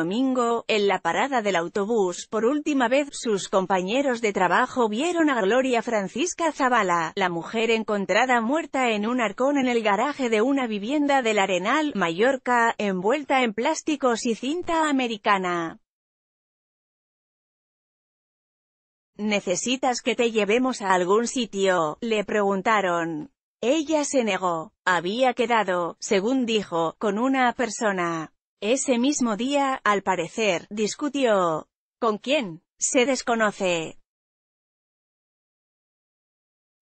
domingo, en la parada del autobús, por última vez, sus compañeros de trabajo vieron a Gloria Francisca Zavala, la mujer encontrada muerta en un arcón en el garaje de una vivienda del Arenal, Mallorca, envuelta en plásticos y cinta americana. ¿Necesitas que te llevemos a algún sitio? le preguntaron. Ella se negó. Había quedado, según dijo, con una persona. Ese mismo día, al parecer, discutió con quién se desconoce.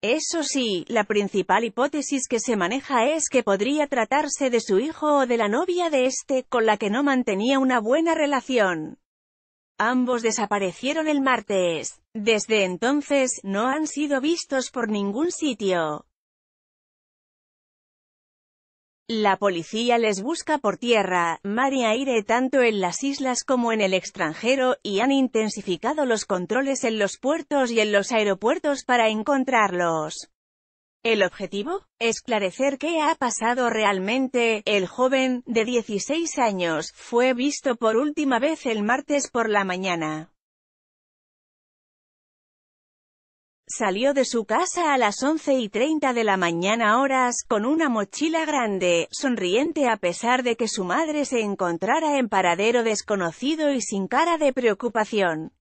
Eso sí, la principal hipótesis que se maneja es que podría tratarse de su hijo o de la novia de este, con la que no mantenía una buena relación. Ambos desaparecieron el martes. Desde entonces, no han sido vistos por ningún sitio. La policía les busca por tierra, mar y aire tanto en las islas como en el extranjero, y han intensificado los controles en los puertos y en los aeropuertos para encontrarlos. ¿El objetivo? Esclarecer qué ha pasado realmente. El joven, de 16 años, fue visto por última vez el martes por la mañana. Salió de su casa a las once y treinta de la mañana horas, con una mochila grande, sonriente a pesar de que su madre se encontrara en paradero desconocido y sin cara de preocupación.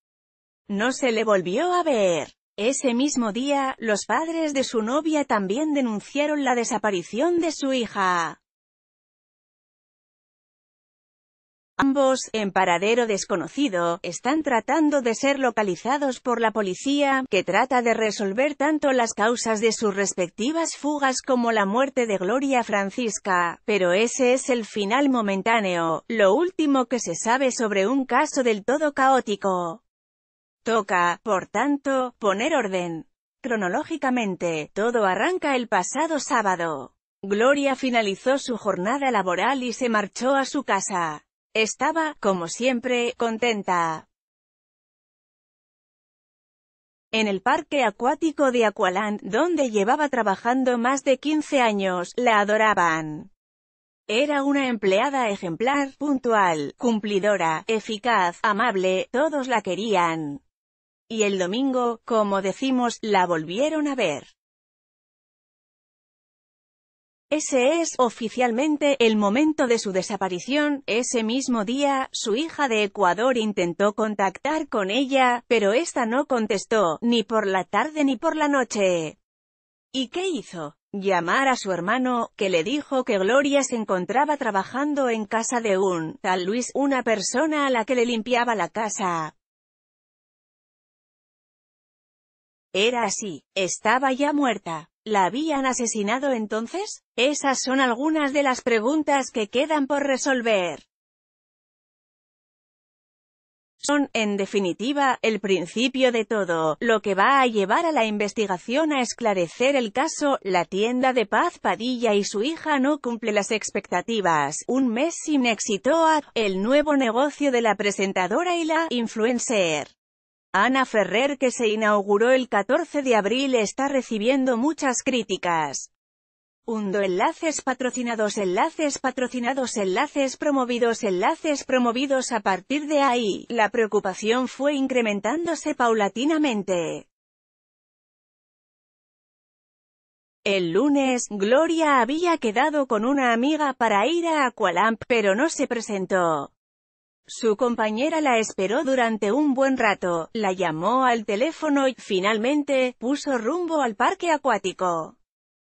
No se le volvió a ver. Ese mismo día, los padres de su novia también denunciaron la desaparición de su hija. Ambos, en paradero desconocido, están tratando de ser localizados por la policía, que trata de resolver tanto las causas de sus respectivas fugas como la muerte de Gloria Francisca. Pero ese es el final momentáneo, lo último que se sabe sobre un caso del todo caótico. Toca, por tanto, poner orden. Cronológicamente, todo arranca el pasado sábado. Gloria finalizó su jornada laboral y se marchó a su casa. Estaba, como siempre, contenta. En el parque acuático de Aqualand, donde llevaba trabajando más de 15 años, la adoraban. Era una empleada ejemplar, puntual, cumplidora, eficaz, amable, todos la querían. Y el domingo, como decimos, la volvieron a ver. Ese es, oficialmente, el momento de su desaparición. Ese mismo día, su hija de Ecuador intentó contactar con ella, pero esta no contestó, ni por la tarde ni por la noche. ¿Y qué hizo? Llamar a su hermano, que le dijo que Gloria se encontraba trabajando en casa de un tal Luis, una persona a la que le limpiaba la casa. Era así, estaba ya muerta. ¿La habían asesinado entonces? Esas son algunas de las preguntas que quedan por resolver. Son, en definitiva, el principio de todo, lo que va a llevar a la investigación a esclarecer el caso, la tienda de Paz Padilla y su hija no cumple las expectativas, un mes sin éxito a, el nuevo negocio de la presentadora y la influencer. Ana Ferrer que se inauguró el 14 de abril está recibiendo muchas críticas. Hundo enlaces patrocinados enlaces patrocinados enlaces promovidos enlaces promovidos a partir de ahí, la preocupación fue incrementándose paulatinamente. El lunes, Gloria había quedado con una amiga para ir a Aqualamp, pero no se presentó. Su compañera la esperó durante un buen rato, la llamó al teléfono y, finalmente, puso rumbo al parque acuático.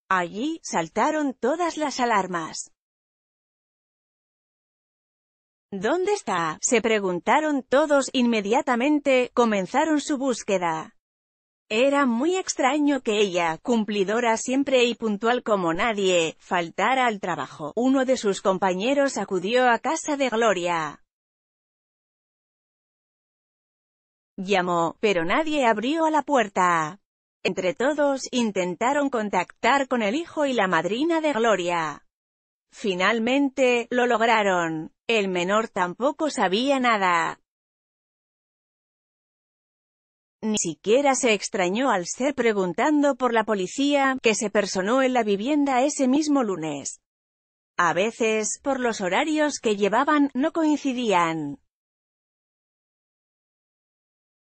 Allí, saltaron todas las alarmas. ¿Dónde está? se preguntaron todos, inmediatamente, comenzaron su búsqueda. Era muy extraño que ella, cumplidora siempre y puntual como nadie, faltara al trabajo. Uno de sus compañeros acudió a casa de Gloria. Llamó, pero nadie abrió a la puerta. Entre todos, intentaron contactar con el hijo y la madrina de Gloria. Finalmente, lo lograron. El menor tampoco sabía nada. Ni siquiera se extrañó al ser preguntando por la policía, que se personó en la vivienda ese mismo lunes. A veces, por los horarios que llevaban, no coincidían.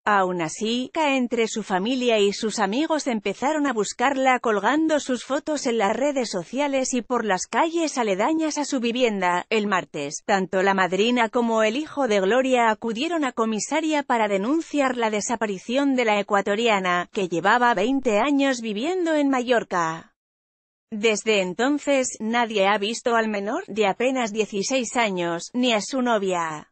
Aún así, entre su familia y sus amigos empezaron a buscarla colgando sus fotos en las redes sociales y por las calles aledañas a su vivienda. El martes, tanto la madrina como el hijo de Gloria acudieron a comisaria para denunciar la desaparición de la ecuatoriana, que llevaba 20 años viviendo en Mallorca. Desde entonces, nadie ha visto al menor, de apenas 16 años, ni a su novia.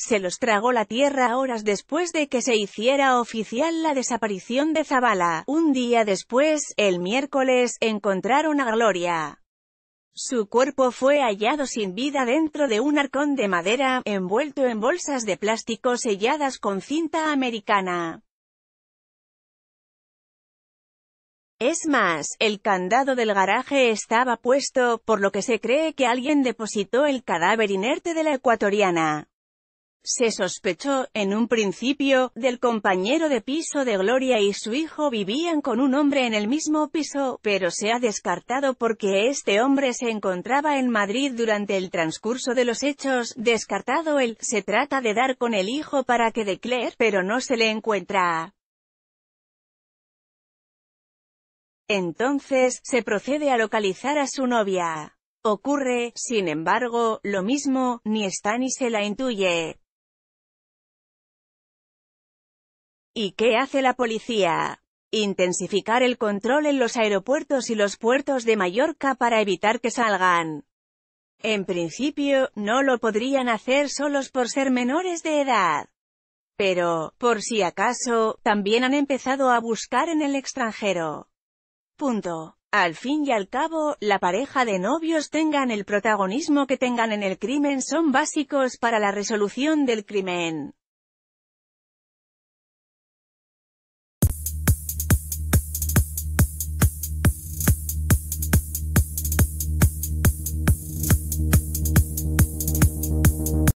se los tragó la tierra horas después de que se hiciera oficial la desaparición de Zabala. Un día después, el miércoles, encontraron a Gloria. Su cuerpo fue hallado sin vida dentro de un arcón de madera, envuelto en bolsas de plástico selladas con cinta americana. Es más, el candado del garaje estaba puesto, por lo que se cree que alguien depositó el cadáver inerte de la ecuatoriana. Se sospechó, en un principio, del compañero de piso de Gloria y su hijo vivían con un hombre en el mismo piso, pero se ha descartado porque este hombre se encontraba en Madrid durante el transcurso de los hechos, descartado él, se trata de dar con el hijo para que declare, pero no se le encuentra. Entonces, se procede a localizar a su novia. Ocurre, sin embargo, lo mismo, ni está ni se la intuye. ¿Y qué hace la policía? Intensificar el control en los aeropuertos y los puertos de Mallorca para evitar que salgan. En principio, no lo podrían hacer solos por ser menores de edad. Pero, por si acaso, también han empezado a buscar en el extranjero. Punto. Al fin y al cabo, la pareja de novios tengan el protagonismo que tengan en el crimen son básicos para la resolución del crimen.